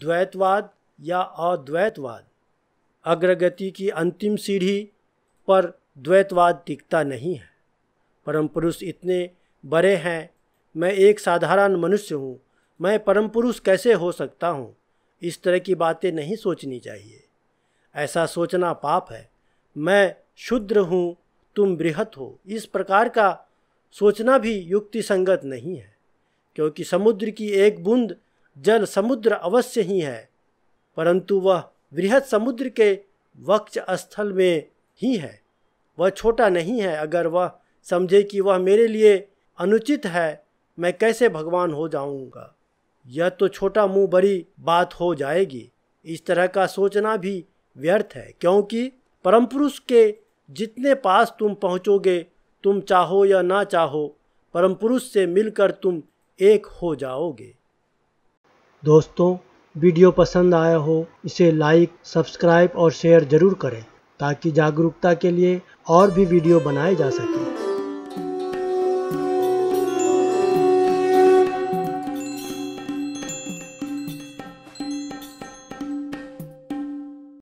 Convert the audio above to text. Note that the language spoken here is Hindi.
द्वैतवाद या अद्वैतवाद अग्रगति की अंतिम सीढ़ी पर द्वैतवाद टिकता नहीं है परम पुरुष इतने बड़े हैं मैं एक साधारण मनुष्य हूँ मैं परम पुरुष कैसे हो सकता हूँ इस तरह की बातें नहीं सोचनी चाहिए ऐसा सोचना पाप है मैं शुद्र हूँ तुम बृहत हो इस प्रकार का सोचना भी युक्ति संगत नहीं है क्योंकि समुद्र की एक बूंद जल समुद्र अवश्य ही है परंतु वह वृहद समुद्र के वक्ष स्थल में ही है वह छोटा नहीं है अगर वह समझे कि वह मेरे लिए अनुचित है मैं कैसे भगवान हो जाऊंगा यह तो छोटा मुंह बड़ी बात हो जाएगी इस तरह का सोचना भी व्यर्थ है क्योंकि परम पुरुष के जितने पास तुम पहुँचोगे तुम चाहो या ना चाहो परम पुरुष से मिलकर तुम एक हो जाओगे दोस्तों वीडियो पसंद आया हो इसे लाइक सब्सक्राइब और शेयर ज़रूर करें ताकि जागरूकता के लिए और भी वीडियो बनाए जा सकें